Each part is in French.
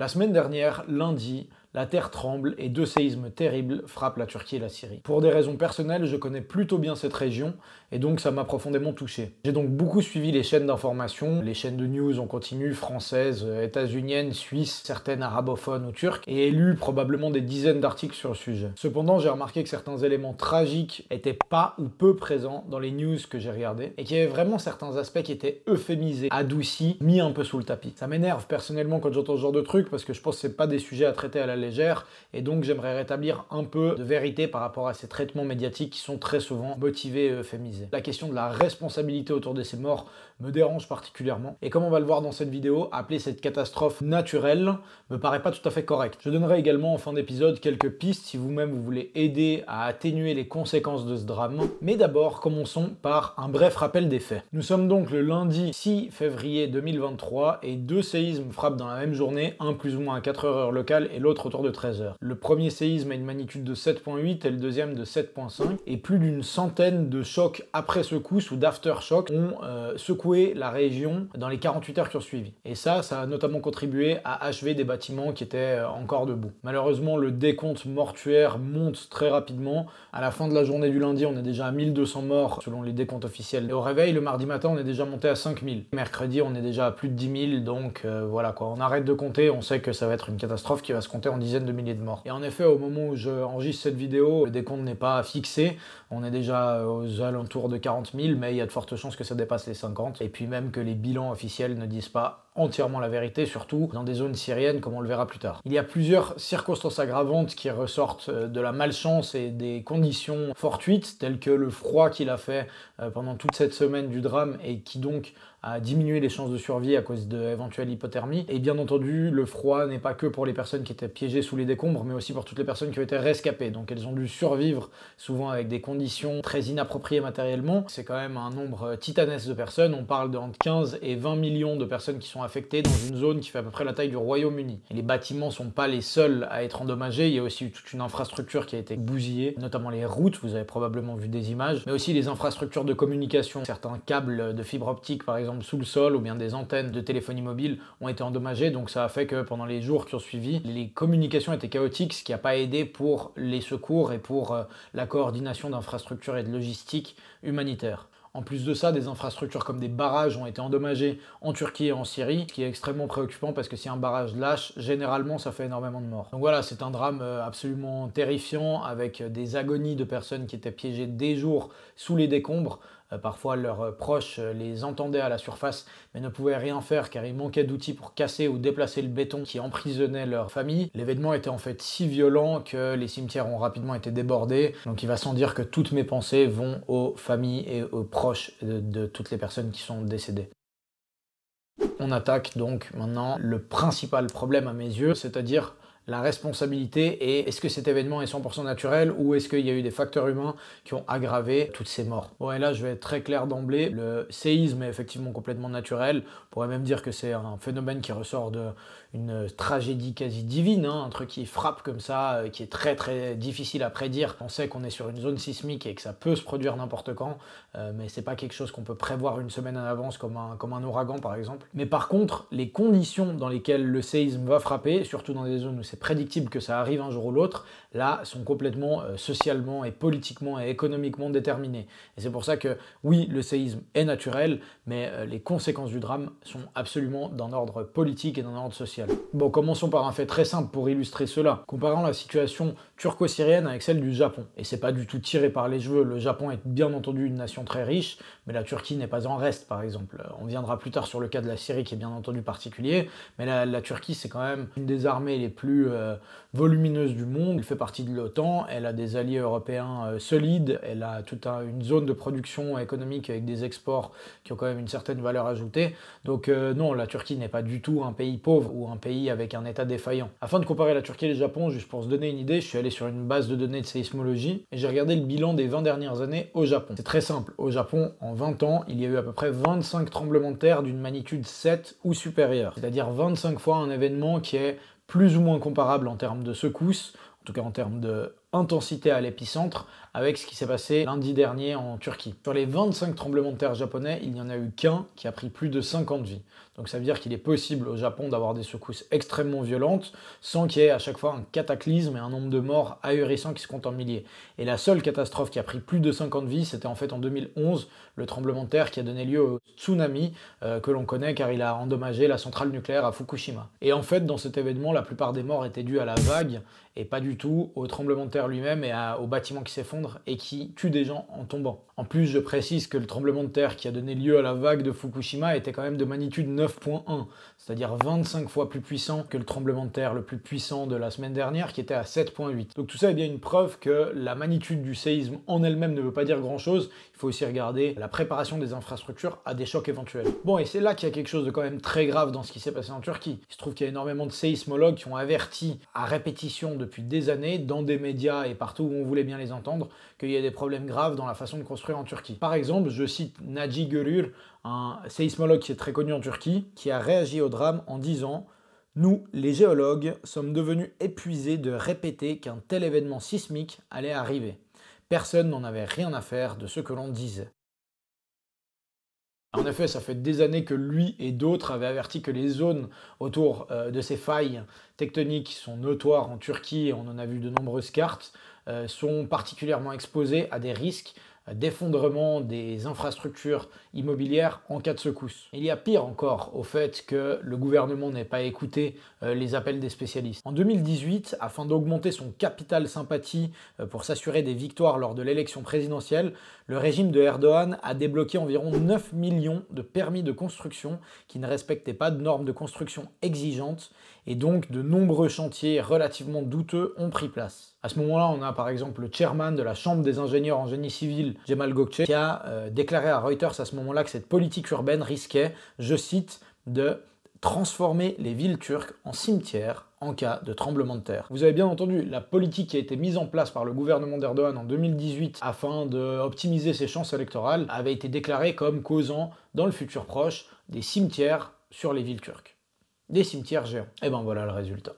La semaine dernière, lundi, la terre tremble et deux séismes terribles frappent la Turquie et la Syrie. Pour des raisons personnelles, je connais plutôt bien cette région et donc ça m'a profondément touché. J'ai donc beaucoup suivi les chaînes d'information, les chaînes de news en continu françaises, états-uniennes, suisses, certaines arabophones ou turques et lu probablement des dizaines d'articles sur le sujet. Cependant, j'ai remarqué que certains éléments tragiques étaient pas ou peu présents dans les news que j'ai regardées et qu'il y avait vraiment certains aspects qui étaient euphémisés, adoucis, mis un peu sous le tapis. Ça m'énerve personnellement quand j'entends ce genre de trucs parce que je pense que c'est pas des sujets à traiter à la légère. Et donc j'aimerais rétablir un peu de vérité par rapport à ces traitements médiatiques qui sont très souvent motivés et euphémisés. La question de la responsabilité autour de ces morts me dérange particulièrement. Et comme on va le voir dans cette vidéo, appeler cette catastrophe naturelle me paraît pas tout à fait correct. Je donnerai également en fin d'épisode quelques pistes si vous-même vous voulez aider à atténuer les conséquences de ce drame. Mais d'abord, commençons par un bref rappel des faits. Nous sommes donc le lundi 6 février 2023 et deux séismes frappent dans la même journée, un plus ou moins à 4h heure locale et l'autre autour de 13h. Le premier séisme a une magnitude de 7.8 et le deuxième de 7.5 et plus d'une centaine de chocs après secousse ou d'aftershocks ont euh, secoué la région dans les 48 heures qui ont suivi. Et ça, ça a notamment contribué à achever des bâtiments qui étaient euh, encore debout. Malheureusement, le décompte mortuaire monte très rapidement. À la fin de la journée du lundi, on est déjà à 1200 morts selon les décomptes officiels. Et au réveil, le mardi matin, on est déjà monté à 5000. Mercredi, on est déjà à plus de 10 000, donc euh, voilà quoi. On arrête de compter, on sait que ça va être une catastrophe qui va se compter en dizaines de milliers de morts. Et en effet, au moment où je j'enregistre cette vidéo, le décompte n'est pas fixé. On est déjà euh, aux alentours de 40 000, mais il y a de fortes chances que ça dépasse les 50 et puis même que les bilans officiels ne disent pas entièrement la vérité, surtout dans des zones syriennes comme on le verra plus tard. Il y a plusieurs circonstances aggravantes qui ressortent euh, de la malchance et des conditions fortuites, telles que le froid qu'il a fait euh, pendant toute cette semaine du drame et qui donc a diminué les chances de survie à cause d'éventuelles hypothermies. Et bien entendu, le froid n'est pas que pour les personnes qui étaient piégées sous les décombres, mais aussi pour toutes les personnes qui ont été rescapées. Donc elles ont dû survivre souvent avec des conditions très inappropriées matériellement. C'est quand même un nombre euh, titanesque de personnes. On parle d'entre 15 et 20 millions de personnes qui sont affectés dans une zone qui fait à peu près la taille du Royaume-Uni. les bâtiments sont pas les seuls à être endommagés, il y a aussi toute une infrastructure qui a été bousillée, notamment les routes, vous avez probablement vu des images, mais aussi les infrastructures de communication. Certains câbles de fibre optique, par exemple, sous le sol, ou bien des antennes de téléphonie mobile ont été endommagés, donc ça a fait que pendant les jours qui ont suivi, les communications étaient chaotiques, ce qui n'a pas aidé pour les secours et pour euh, la coordination d'infrastructures et de logistique humanitaire. En plus de ça, des infrastructures comme des barrages ont été endommagées en Turquie et en Syrie, ce qui est extrêmement préoccupant parce que si un barrage lâche, généralement ça fait énormément de morts. Donc voilà, c'est un drame euh, absolument terrifiant avec des agonies de personnes qui étaient piégées des jours sous les décombres. Euh, parfois leurs euh, proches euh, les entendaient à la surface mais ne pouvaient rien faire car ils manquaient d'outils pour casser ou déplacer le béton qui emprisonnait leur famille. L'événement était en fait si violent que les cimetières ont rapidement été débordés. Donc il va sans dire que toutes mes pensées vont aux familles et aux proches de, de toutes les personnes qui sont décédées. On attaque donc maintenant le principal problème à mes yeux, c'est-à-dire la responsabilité et est-ce que cet événement est 100% naturel ou est-ce qu'il y a eu des facteurs humains qui ont aggravé toutes ces morts. Bon et là je vais être très clair d'emblée, le séisme est effectivement complètement naturel, on pourrait même dire que c'est un phénomène qui ressort de une tragédie quasi divine, hein, un truc qui frappe comme ça, euh, qui est très très difficile à prédire. On sait qu'on est sur une zone sismique et que ça peut se produire n'importe quand, euh, mais c'est pas quelque chose qu'on peut prévoir une semaine en avance comme un, comme un ouragan par exemple. Mais par contre, les conditions dans lesquelles le séisme va frapper, surtout dans des zones où c'est prédictible que ça arrive un jour ou l'autre, là sont complètement euh, socialement et politiquement et économiquement déterminées. Et c'est pour ça que oui, le séisme est naturel, mais les conséquences du drame sont absolument d'un ordre politique et d'un ordre social Bon, commençons par un fait très simple pour illustrer cela, Comparons la situation turco-syrienne avec celle du Japon. Et c'est pas du tout tiré par les cheveux, le Japon est bien entendu une nation très riche, mais la Turquie n'est pas en reste par exemple. On viendra plus tard sur le cas de la Syrie qui est bien entendu particulier, mais la, Turquie c'est quand même une des armées les plus euh, volumineuses du monde, elle fait partie de l'OTAN, elle a des alliés européens euh, solides, elle a toute une zone de production économique avec des exports qui ont quand même une certaine valeur ajoutée. Donc euh, non, la Turquie n'est pas du tout un pays pauvre ou pays avec un état défaillant. Afin de comparer la Turquie et le Japon, juste pour se donner une idée, je suis allé sur une base de données de séismologie et j'ai regardé le bilan des 20 dernières années au Japon. C'est très simple, au Japon, en 20 ans, il y a eu à peu près 25 tremblements de terre d'une magnitude 7 ou supérieure, c'est-à-dire 25 fois un événement qui est plus ou moins comparable en termes de secousses, en tout cas en termes de intensité à l'épicentre avec ce qui s'est passé lundi dernier en Turquie. Sur les 25 tremblements de terre japonais, il n'y en a eu qu'un qui a pris plus de 50 vies. Donc ça veut dire qu'il est possible au Japon d'avoir des secousses extrêmement violentes sans qu'il y ait à chaque fois un cataclysme et un nombre de morts ahurissant qui se compte en milliers. Et la seule catastrophe qui a pris plus de 50 vies, c'était en fait en 2011, le tremblement de terre qui a donné lieu au tsunami euh, que l'on connaît car il a endommagé la centrale nucléaire à Fukushima. Et en fait, dans cet événement, la plupart des morts étaient dues à la vague et pas du tout au tremblement de terre lui-même et aux au bâtiment qui s'effondre et qui tuent des gens en tombant. En plus, je précise que le tremblement de terre qui a donné lieu à la vague de Fukushima était quand même de magnitude 9 c'est-à-dire 25 fois plus puissant que le tremblement de terre le plus puissant de la semaine dernière qui était à 7.8. Donc tout ça est bien une preuve que la magnitude du séisme en elle-même ne veut pas dire grand-chose, faut aussi regarder la préparation des infrastructures à des chocs éventuels. Bon, et c'est là qu'il y a quelque chose de quand même très grave dans ce qui s'est passé en Turquie. Il se trouve qu'il y a énormément de séismologues qui ont averti à répétition depuis des années, dans des médias et partout où on voulait bien les entendre, qu'il y a des problèmes graves dans la façon de construire en Turquie. Par exemple, je cite Naji Gurur, un séismologue qui est très connu en Turquie, qui a réagi au drame en disant nous, les géologues, sommes devenus épuisés de répéter qu'un tel événement sismique allait arriver. Personne n'en avait rien à faire de ce que l'on disait. En effet, ça fait des années que lui et d'autres avaient averti que les zones autour euh, de ces failles tectoniques sont notoires en Turquie, et on en a vu de nombreuses cartes, euh, sont particulièrement exposées à des risques euh, d'effondrement des infrastructures immobilière en cas de secousse. Il y a pire encore au fait que le gouvernement n'ait pas écouté euh, les appels des spécialistes. En 2018, afin d'augmenter son capital sympathie euh, pour s'assurer des victoires lors de l'élection présidentielle, le régime de Erdogan a débloqué environ 9 millions de permis de construction qui ne respectaient pas de normes de construction exigeantes et donc de nombreux chantiers relativement douteux ont pris place. À ce moment-là, on a par exemple le chairman de la Chambre des ingénieurs en génie civil, Jemal Gokce, qui a euh, déclaré à Reuters à ce moment moment-là que cette politique urbaine risquait, je cite, de transformer les villes turques en cimetières en cas de tremblement de terre. Vous avez bien entendu la politique qui a été mise en place par le gouvernement d'Erdogan en 2018 afin d'optimiser ses chances électorales avait été déclarée comme causant dans le futur proche des cimetières sur les villes turques. Des cimetières géants. Et eh ben voilà le résultat.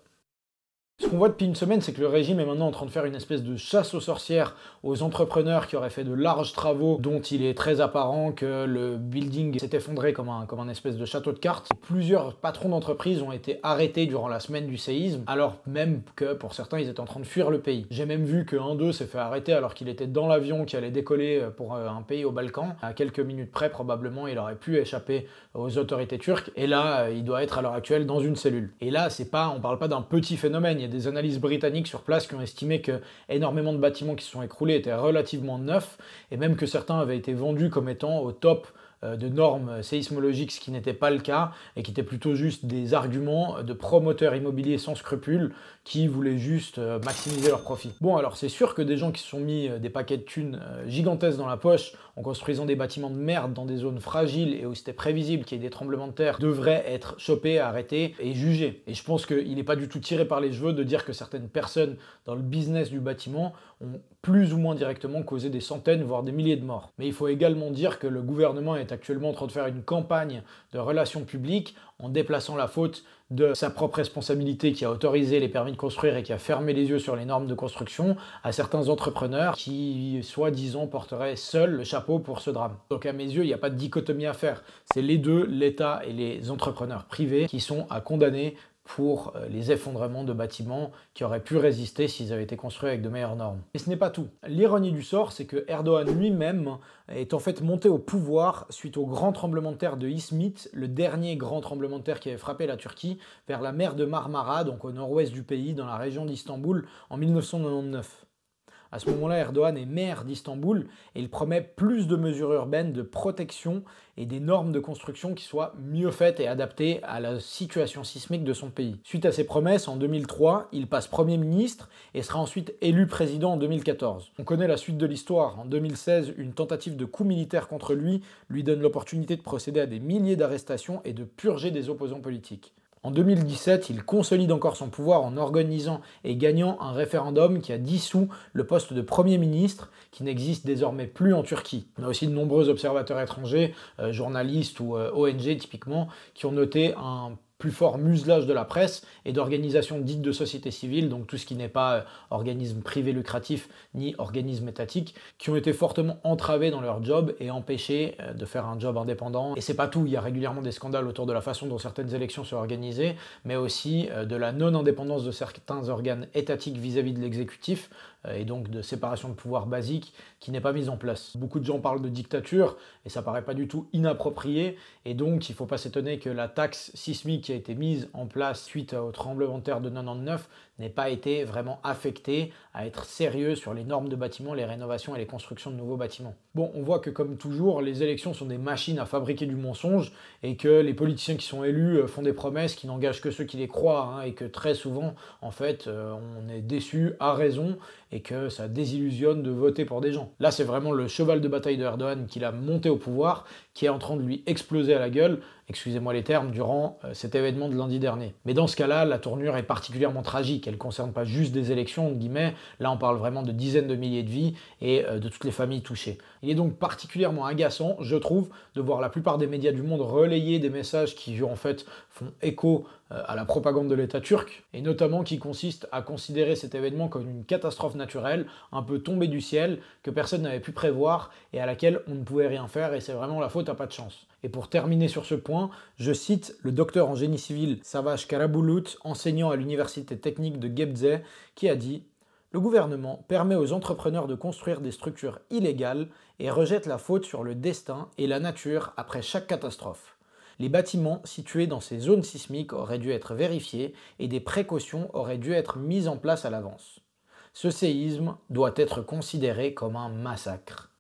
Ce qu'on voit depuis une semaine, c'est que le régime est maintenant en train de faire une espèce de chasse aux sorcières aux entrepreneurs qui auraient fait de larges travaux, dont il est très apparent que le building s'est effondré comme un, comme un espèce de château de cartes. Plusieurs patrons d'entreprises ont été arrêtés durant la semaine du séisme, alors même que pour certains, ils étaient en train de fuir le pays. J'ai même vu qu'un d'eux s'est fait arrêter alors qu'il était dans l'avion qui allait décoller euh, pour euh, un pays au Balkan. À quelques minutes près, probablement, il aurait pu échapper aux autorités turques. Et là, euh, il doit être à l'heure actuelle dans une cellule. Et là, c'est pas, on parle pas d'un petit phénomène des analyses britanniques sur place qui ont estimé que énormément de bâtiments qui se sont écroulés étaient relativement neufs et même que certains avaient été vendus comme étant au top euh, de normes séismologiques, ce qui n'était pas le cas, et qui étaient plutôt juste des arguments de promoteurs immobiliers sans scrupules qui voulaient juste euh, maximiser leurs profits. Bon, alors c'est sûr que des gens qui se sont mis euh, des paquets de thunes gigantesques dans la poche en construisant des bâtiments de merde dans des zones fragiles et où c'était prévisible qu'il y ait des tremblements de terre devraient être chopés, arrêtés et jugés. Et je pense qu'il n'est pas du tout tiré par les cheveux de dire que certaines personnes dans le business du bâtiment plus ou moins directement causé des centaines, voire des milliers de morts. Mais il faut également dire que le gouvernement est actuellement en train de faire une campagne de relations publiques en déplaçant la faute de sa propre responsabilité qui a autorisé les permis de construire et qui a fermé les yeux sur les normes de construction à certains entrepreneurs qui, soi-disant, porteraient seul le chapeau pour ce drame. Donc à mes yeux, il n'y a pas de dichotomie à faire. C'est les deux, l'État et les entrepreneurs privés, qui sont à condamner pour euh, les effondrements de bâtiments qui auraient pu résister s'ils avaient été construits avec de meilleures normes. Et ce n'est pas tout. L'ironie du sort, c'est que Erdogan lui-même est en fait monté au pouvoir suite au grand tremblement de terre de Ismit, le dernier grand tremblement de terre qui avait frappé la Turquie, vers la mer de Marmara, donc au nord-ouest du pays, dans la région d'Istanbul, en 1999. À ce moment-là, Erdogan est maire d'Istanbul et il promet plus de mesures urbaines, de protection et des normes de construction qui soient mieux faites et adaptées à la situation sismique de son pays. Suite à ses promesses, en 2003, il passe Premier ministre et sera ensuite élu président en 2014. On connaît la suite de l'histoire. En 2016, une tentative de coup militaire contre lui lui donne l'opportunité de procéder à des milliers d'arrestations et de purger des opposants politiques. En 2017, il consolide encore son pouvoir en organisant et gagnant un référendum qui a dissous le poste de Premier ministre, qui n'existe désormais plus en Turquie. On a aussi de nombreux observateurs étrangers, euh, journalistes ou euh, ONG typiquement, qui ont noté un plus fort muselage de la presse et d'organisations dites de société civile, donc tout ce qui n'est pas euh, organisme privé lucratif ni organisme étatique, qui ont été fortement entravés dans leur job et empêchés euh, de faire un job indépendant. Et c'est pas tout, il y a régulièrement des scandales autour de la façon dont certaines élections sont organisées, mais aussi euh, de la non-indépendance de certains organes étatiques vis à -vis de l'exécutif, euh, et donc de séparation de pouvoir basique qui n'est pas mise en place. Beaucoup de gens parlent de dictature et ça paraît pas du tout inapproprié et donc il faut pas s'étonner que la taxe sismique qui a été mise en place suite au tremblement de terre de 99 n'ait pas été vraiment affecté à être sérieux sur les normes de bâtiments, les rénovations et les constructions de nouveaux bâtiments. Bon, on voit que comme toujours, les élections sont des machines à fabriquer du mensonge et que les politiciens qui sont élus euh, font des promesses qui n'engagent que ceux qui les croient hein, et que très souvent, en fait, euh, on est déçu à raison et que ça désillusionne de voter pour des gens. Là, c'est vraiment le cheval de bataille de Erdogan qui l'a monté au pouvoir, qui est en train de lui exploser à la gueule excusez-moi les termes, durant euh, cet événement de lundi dernier. Mais dans ce cas-là, la tournure est particulièrement tragique. Elle ne concerne pas juste des élections, guillemets. Là, on parle vraiment de dizaines de milliers de vies et euh, de toutes les familles touchées. Il est donc particulièrement agaçant, je trouve, de voir la plupart des médias du monde relayer des messages qui, en fait, font écho euh, à la propagande de l'État turc, et notamment qui consiste à considérer cet événement comme une catastrophe naturelle, un peu tombée du ciel, que personne n'avait pu prévoir et à laquelle on ne pouvait rien faire, et c'est vraiment la faute à pas de chance. Et pour terminer sur ce point, je cite le docteur en génie civil Savage Karabulut, enseignant à l'université technique de Gebze, qui a dit le gouvernement permet aux entrepreneurs de construire des structures illégales et rejette la faute sur le destin et la nature après chaque catastrophe les bâtiments situés dans ces zones sismiques auraient dû être vérifiés et des précautions auraient dû être mises en place à l'avance. Ce séisme doit être considéré comme un massacre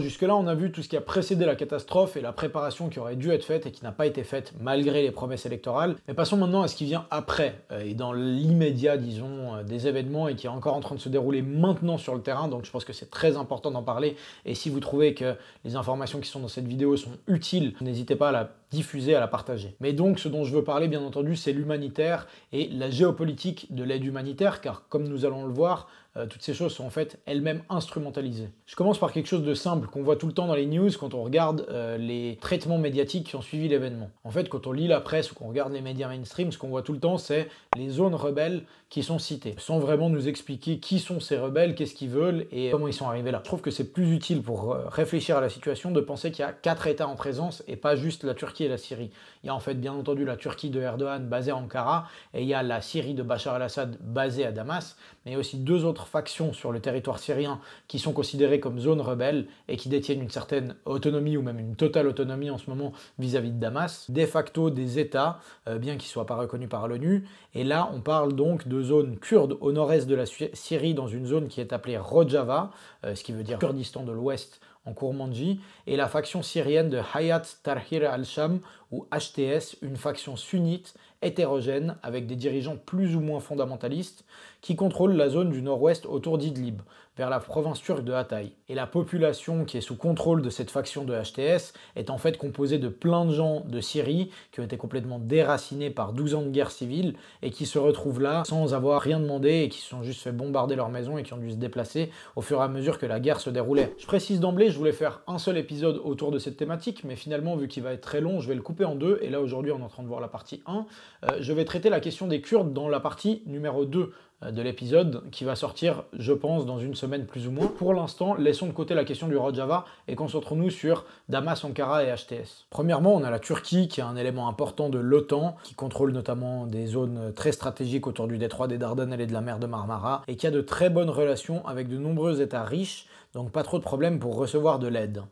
jusque-là, on a vu tout ce qui a précédé la catastrophe et la préparation qui aurait dû être faite et qui n'a pas été faite malgré les promesses électorales. Mais passons maintenant à ce qui vient après euh, et dans l'immédiat, disons, euh, des événements et qui est encore en train de se dérouler maintenant sur le terrain. Donc, je pense que c'est très important d'en parler. Et si vous trouvez que les informations qui sont dans cette vidéo sont utiles, n'hésitez pas à la diffuser, à la partager. Mais donc, ce dont je veux parler, bien entendu, c'est l'humanitaire et la géopolitique de l'aide humanitaire, car comme nous allons le voir, euh, toutes ces choses sont en fait elles-mêmes instrumentalisées. Je commence par quelque chose de simple qu'on voit tout le temps dans les news quand on regarde euh, les traitements médiatiques qui ont suivi l'événement. En fait, quand on lit la presse ou qu'on regarde les médias mainstream, ce qu'on voit tout le temps, c'est les zones rebelles qui sont citées, sans vraiment nous expliquer qui sont ces rebelles, qu'est-ce qu'ils veulent et comment ils sont arrivés là. Je trouve que c'est plus utile pour euh, réfléchir à la situation de penser qu'il y a quatre États en présence et pas juste la Turquie et la Syrie. Il y a en fait bien entendu la Turquie de Erdogan basée à Ankara et il y a la Syrie de Bachar el-Assad basée à Damas, mais il y a aussi deux autres factions sur le territoire syrien qui sont considérées comme zones rebelles et qui détiennent une certaine autonomie ou même une totale autonomie en ce moment vis-à-vis de Damas, de facto des États, euh, bien qu'ils ne soient pas reconnus par l'ONU, et là, on parle donc de zones kurdes au nord-est de la Syrie, dans une zone qui est appelée Rojava, euh, ce qui veut dire Kurdistan de l'Ouest en Kourmandji, et la faction syrienne de Hayat Tahrir al-Sham, ou HTS, une faction sunnite hétérogène avec des dirigeants plus ou moins fondamentalistes qui contrôlent la zone du nord-ouest autour d'Idlib, vers la province turque de Hatay. Et la population qui est sous contrôle de cette faction de HTS est en fait composée de plein de gens de Syrie qui ont été complètement déracinés par 12 ans de guerre civile et qui se retrouvent là sans avoir rien demandé et qui se sont juste fait bombarder leur maison et qui ont dû se déplacer au fur et à mesure que la guerre se déroulait. Je précise d'emblée, je voulais faire un seul épisode autour de cette thématique, mais finalement, vu qu'il va être très long, je vais le couper en deux. Et là, aujourd'hui, on est en train de voir la partie 1. Euh, je vais traiter la question des Kurdes dans la partie numéro 2. Euh, de l'épisode qui va sortir, je pense, dans une semaine plus ou moins. Pour l'instant, laissons de côté la question du Rojava et concentrons-nous sur Damas, Ankara et HTS. Premièrement, on a la Turquie qui est un élément important de l'OTAN, qui contrôle notamment des zones très stratégiques autour du détroit des Dardanelles et de la mer de Marmara, et qui a de très bonnes relations avec de nombreux États riches, donc pas trop de problèmes pour recevoir de l'aide.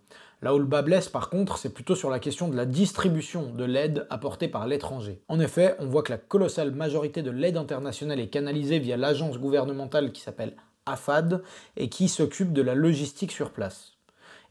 Là où le bas blesse, par contre, c'est plutôt sur la question de la distribution de l'aide apportée par l'étranger. En effet, on voit que la colossale majorité de l'aide internationale est canalisée via l'agence gouvernementale qui s'appelle AFAD et qui s'occupe de la logistique sur place.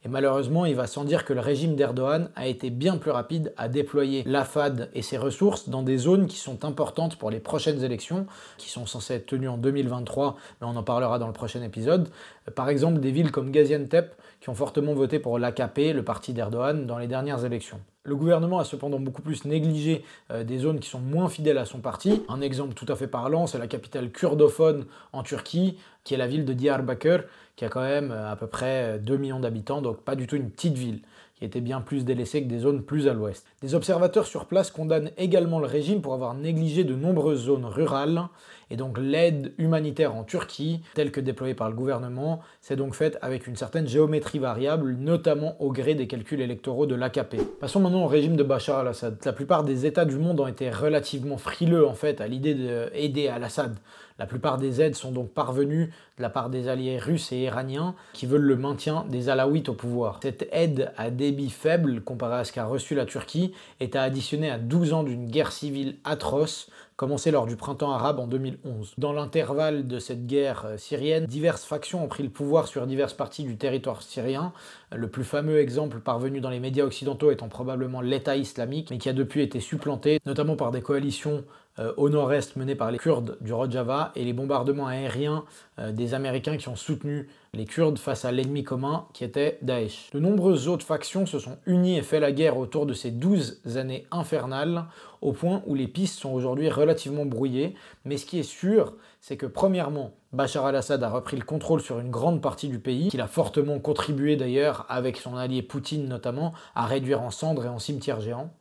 Et malheureusement, il va sans dire que le régime d'Erdogan a été bien plus rapide à déployer l'AFAD et ses ressources dans des zones qui sont importantes pour les prochaines élections, qui sont censées être tenues en 2023, mais on en parlera dans le prochain épisode. Par exemple, des villes comme Gaziantep, qui ont fortement voté pour l'AKP, le parti d'Erdogan, dans les dernières élections. Le gouvernement a cependant beaucoup plus négligé euh, des zones qui sont moins fidèles à son parti. Un exemple tout à fait parlant, c'est la capitale kurdophone en Turquie, qui est la ville de Diyarbakir, qui a quand même euh, à peu près 2 euh, millions d'habitants, donc pas du tout une petite ville qui étaient bien plus délaissées que des zones plus à l'ouest. Des observateurs sur place condamnent également le régime pour avoir négligé de nombreuses zones rurales, et donc l'aide humanitaire en Turquie, telle que déployée par le gouvernement, s'est donc faite avec une certaine géométrie variable, notamment au gré des calculs électoraux de l'AKP. Passons maintenant au régime de Bachar al-Assad. La plupart des États du monde ont été relativement frileux en fait à l'idée d'aider al-Assad. La plupart des aides sont donc parvenues de la part des alliés russes et iraniens qui veulent le maintien des Alaouites au pouvoir. Cette aide à débit faible, comparée à ce qu'a reçu la Turquie, est à additionner à 12 ans d'une guerre civile atroce commencée lors du printemps arabe en 2011. Dans l'intervalle de cette guerre euh, syrienne, diverses factions ont pris le pouvoir sur diverses parties du territoire syrien. Le plus fameux exemple parvenu dans les médias occidentaux étant probablement l'État islamique, mais qui a depuis été supplanté, notamment par des coalitions euh, au nord-est mené par les Kurdes du Rojava et les bombardements aériens euh, des Américains qui ont soutenu les Kurdes face à l'ennemi commun qui était Daesh. De nombreuses autres factions se sont unies et fait la guerre autour de ces 12 années infernales, au point où les pistes sont aujourd'hui relativement brouillées, mais ce qui est sûr, c'est que premièrement, Bachar al-Assad a repris le contrôle sur une grande partie du pays, qu'il a fortement contribué d'ailleurs, avec son allié Poutine notamment, à réduire en cendres et en cimetière géant.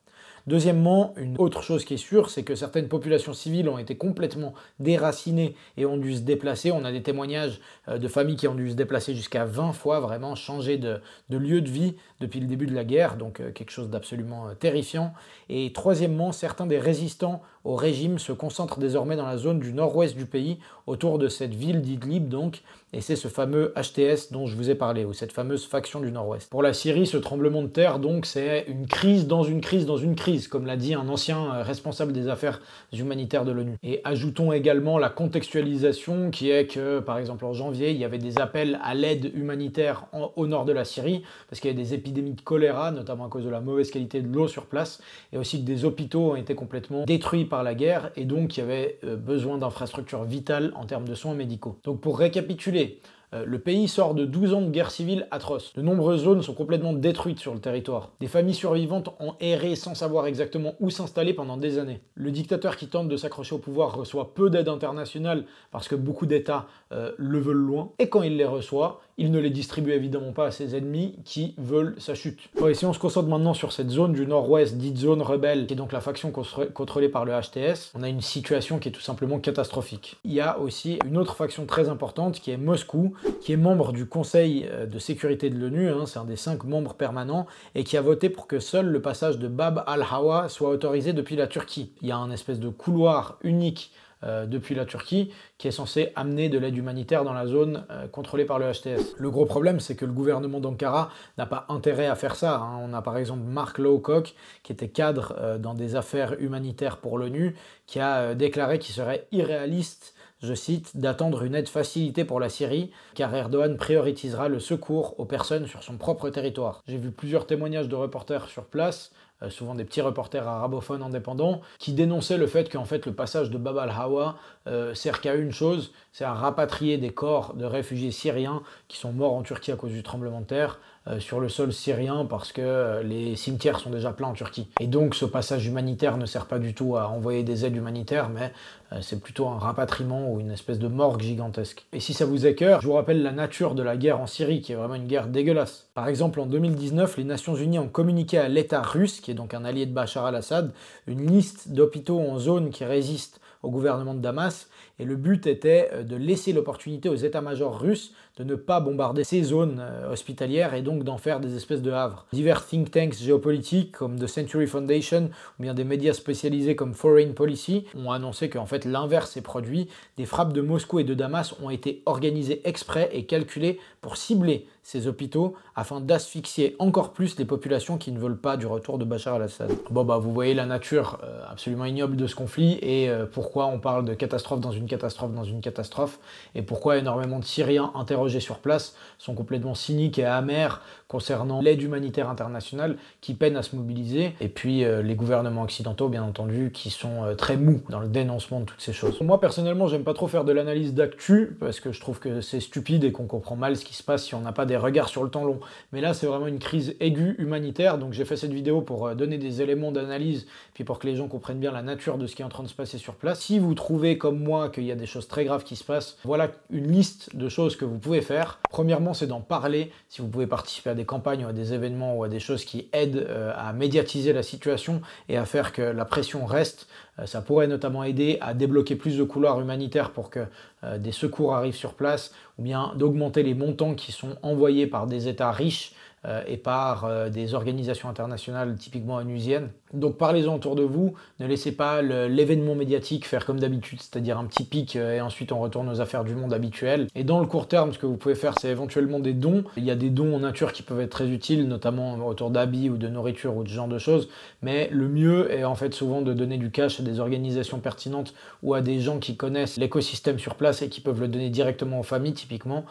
Deuxièmement, une autre chose qui est sûre, c'est que certaines populations civiles ont été complètement déracinées et ont dû se déplacer. On a des témoignages euh, de familles qui ont dû se déplacer jusqu'à 20 fois, vraiment changer de, de, lieu de vie depuis le début de la guerre, donc euh, quelque chose d'absolument euh, terrifiant. Et troisièmement, certains des résistants au régime se concentrent désormais dans la zone du nord-ouest du pays, autour de cette ville d'Idlib donc, et c'est ce fameux HTS dont je vous ai parlé, ou cette fameuse faction du nord-ouest. Pour la Syrie, ce tremblement de terre donc, c'est une crise dans une crise dans une crise comme l'a dit un ancien euh, responsable des affaires humanitaires de l'ONU. Et ajoutons également la contextualisation qui est que, par exemple, en janvier, il y avait des appels à l'aide humanitaire au nord de la Syrie, parce qu'il y avait des épidémies de choléra, notamment à cause de la mauvaise qualité de l'eau sur place, et aussi des hôpitaux ont été complètement détruits par la guerre, et donc il y avait euh, besoin d'infrastructures vitales en termes de soins médicaux. Donc pour récapituler, euh, le pays sort de 12 ans de guerre civile atroce. De nombreuses zones sont complètement détruites sur le territoire. Des familles survivantes ont erré sans savoir exactement où s'installer pendant des années. Le dictateur qui tente de s'accrocher au pouvoir reçoit peu d'aide internationale parce que beaucoup d'États euh, le veulent loin. Et quand il les reçoit, il ne les distribue évidemment pas à ses ennemis qui veulent sa chute. et si on se concentre maintenant sur cette zone du nord-ouest, dite zone rebelle, qui est donc la faction contrôlée par le HTS, on a une situation qui est tout simplement catastrophique. Il y a aussi une autre faction très importante qui est Moscou, qui est membre du Conseil euh, de sécurité de l'ONU, hein, c'est un des cinq membres permanents, et qui a voté pour que seul le passage de Bab al-Hawa soit autorisé depuis la Turquie. Il y a un espèce de couloir unique euh, depuis la Turquie, qui est censé amener de l'aide humanitaire dans la zone euh, contrôlée par le HTS. Le gros problème, c'est que le gouvernement d'Ankara n'a pas intérêt à faire ça. Hein. On a par exemple Mark Lowcock, qui était cadre euh, dans des affaires humanitaires pour l'ONU, qui a déclaré qu'il serait irréaliste je cite, d'attendre une aide facilitée pour la Syrie, car Erdogan prioritisera le secours aux personnes sur son propre territoire. J'ai vu plusieurs témoignages de reporters sur place euh, souvent des petits reporters arabophones indépendants, qui dénonçaient le fait qu'en fait le passage de Bab al-Hawa euh, sert qu'à une chose, c'est à rapatrier des corps de réfugiés syriens qui sont morts en Turquie à cause du tremblement de terre euh, sur le sol syrien parce que euh, les cimetières sont déjà pleins en Turquie. Et donc ce passage humanitaire ne sert pas du tout à envoyer des aides humanitaires, mais euh, c'est plutôt un rapatriement ou une espèce de morgue gigantesque. Et si ça vous cœur, je vous rappelle la nature de la guerre en Syrie, qui est vraiment une guerre dégueulasse. Par exemple, en 2019, les Nations Unies ont communiqué à l'État russe, qui est donc un allié de Bachar al-Assad, une liste d'hôpitaux en zone qui résistent au gouvernement de Damas et le but était euh, de laisser l'opportunité aux états-majors russes de ne pas bombarder ces zones euh, hospitalières et donc d'en faire des espèces de havres. Divers think tanks géopolitiques comme The Century Foundation ou bien des médias spécialisés comme Foreign Policy ont annoncé qu'en fait l'inverse est produit. Des frappes de Moscou et de Damas ont été organisées exprès et calculées pour cibler ces hôpitaux afin d'asphyxier encore plus les populations qui ne veulent pas du retour de Bachar al-Assad. Bon bah vous voyez la nature euh, absolument ignoble de ce conflit et pourquoi on parle de catastrophe dans une une catastrophe dans une catastrophe, et pourquoi énormément de Syriens interrogés sur place sont complètement cyniques et amers concernant l'aide humanitaire internationale qui peine à se mobiliser, et puis euh, les gouvernements occidentaux, bien entendu, qui sont euh, très mous dans le dénoncement de toutes ces choses. Moi, personnellement, j'aime pas trop faire de l'analyse d'actu, parce que je trouve que c'est stupide et qu'on comprend mal ce qui se passe si on n'a pas des regards sur le temps long. Mais là, c'est vraiment une crise aiguë humanitaire, donc j'ai fait cette vidéo pour euh, donner des éléments d'analyse, puis pour que les gens comprennent bien la nature de ce qui est en train de se passer sur place. Si vous trouvez, comme moi, qu'il y a des choses très graves qui se passent, voilà une liste de choses que vous pouvez faire. Premièrement, c'est d'en parler. Si vous pouvez participer à des campagnes ou à des événements ou à des choses qui aident euh, à médiatiser la situation et à faire que la pression reste, euh, ça pourrait notamment aider à débloquer plus de couloirs humanitaires pour que euh, des secours arrivent sur place ou bien d'augmenter les montants qui sont envoyés par des États riches euh, et par euh, des organisations internationales typiquement onusiennes. Donc parlez-en autour de vous, ne laissez pas l'événement médiatique faire comme d'habitude, c'est-à-dire un petit pic euh, et ensuite on retourne aux affaires du monde habituelles. Et dans le court terme, ce que vous pouvez faire, c'est éventuellement des dons. Il y a des dons en nature qui peuvent être très utiles, notamment autour d'habits ou de nourriture ou de ce genre de choses, mais le mieux est en fait souvent de donner du cash à des organisations pertinentes ou à des gens qui connaissent l'écosystème sur place et qui peuvent le donner directement aux familles typiquement,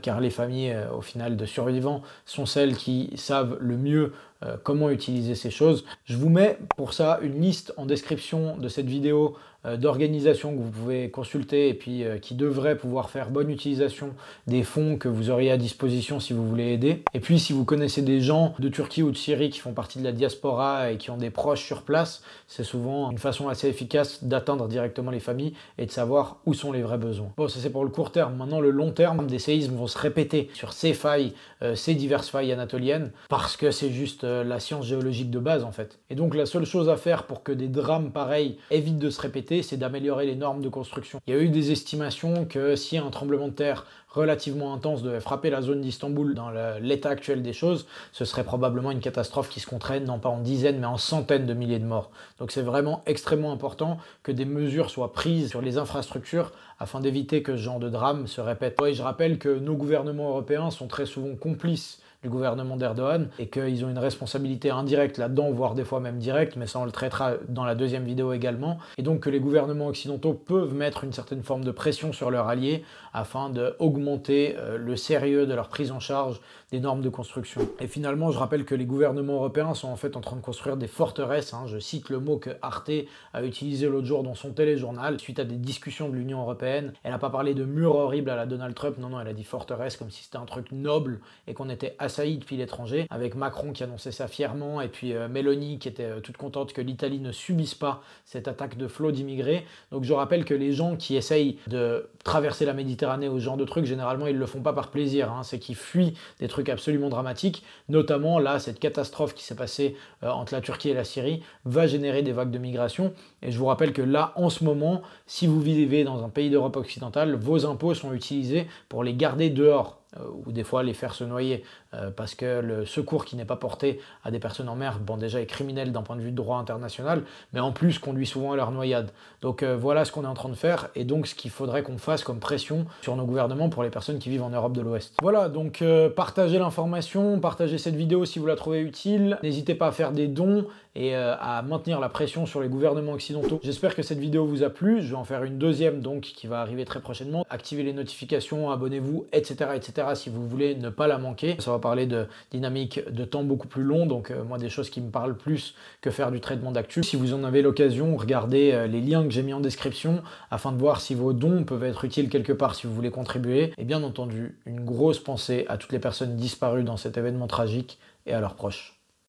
car les familles au final de survivants sont celles qui savent le mieux euh, comment utiliser ces choses. Je vous mets pour ça une liste en description de cette vidéo euh, d'organisations que vous pouvez consulter et puis euh, qui devraient pouvoir faire bonne utilisation des fonds que vous auriez à disposition si vous voulez aider. Et puis si vous connaissez des gens de Turquie ou de Syrie qui font partie de la diaspora et qui ont des proches sur place, c'est souvent une façon assez efficace d'atteindre directement les familles et de savoir où sont les vrais besoins. Bon, ça c'est pour le court terme. Maintenant, le long terme, des séismes vont se répéter sur ces failles, euh, ces diverses failles anatoliennes, parce que c'est juste la science géologique de base en fait. Et donc la seule chose à faire pour que des drames pareils évitent de se répéter, c'est d'améliorer les normes de construction. Il y a eu des estimations que si un tremblement de terre relativement intense devait frapper la zone d'Istanbul dans l'état actuel des choses, ce serait probablement une catastrophe qui se contraîne non pas en dizaines mais en centaines de milliers de morts. Donc c'est vraiment extrêmement important que des mesures soient prises sur les infrastructures afin d'éviter que ce genre de drame se répète. Et je rappelle que nos gouvernements européens sont très souvent complices du gouvernement d'Erdogan et qu'ils ont une responsabilité indirecte là-dedans, voire des fois même directe, mais ça on le traitera dans la deuxième vidéo également, et donc que les gouvernements occidentaux peuvent mettre une certaine forme de pression sur leurs alliés afin d'augmenter euh, le sérieux de leur prise en charge des normes de construction. Et finalement, je rappelle que les gouvernements européens sont en fait en train de construire des forteresses. Hein. Je cite le mot que Arte a utilisé l'autre jour dans son téléjournal suite à des discussions de l'Union européenne. Elle n'a pas parlé de mur horrible à la Donald Trump, non, non, elle a dit forteresse comme si c'était un truc noble et qu'on était assailli depuis l'étranger, avec Macron qui annonçait ça fièrement et puis euh, Mélanie qui était euh, toute contente que l'Italie ne subisse pas cette attaque de flot d'immigrés. Donc je rappelle que les gens qui essayent de traverser la Méditerranée ou ce genre de trucs, généralement ils le font pas par plaisir, hein. c'est qu'ils fuient des trucs absolument dramatique, Notamment là, cette catastrophe qui s'est passée euh, entre la Turquie et la Syrie va générer des vagues de migration. Et je vous rappelle que là, en ce moment, si vous vivez dans un pays d'Europe occidentale, vos impôts sont utilisés pour les garder dehors euh, ou des fois les faire se noyer, euh, parce que le secours qui n'est pas porté à des personnes en mer, bon déjà est criminel d'un point de vue de droit international, mais en plus conduit souvent à leur noyade. Donc euh, voilà ce qu'on est en train de faire, et donc ce qu'il faudrait qu'on fasse comme pression sur nos gouvernements pour les personnes qui vivent en Europe de l'Ouest. Voilà, donc partagez l'information, partagez cette vidéo si vous la trouvez utile, n'hésitez pas à faire des dons et à maintenir la pression sur les gouvernements occidentaux. J'espère que cette vidéo vous a plu, je vais en faire une deuxième donc qui va arriver très prochainement. Activez les notifications, abonnez-vous, etc. etc. Si vous voulez ne pas la manquer, ça va parler de dynamique de temps beaucoup plus long, donc euh, moi des choses qui me parlent plus que faire du traitement d'actu. Si vous en avez l'occasion, regardez euh, les liens que j'ai mis en description afin de voir si vos dons peuvent être utiles quelque part si vous voulez contribuer. Et bien entendu, une grosse pensée à toutes les personnes disparues dans cet événement tragique et à leurs proches.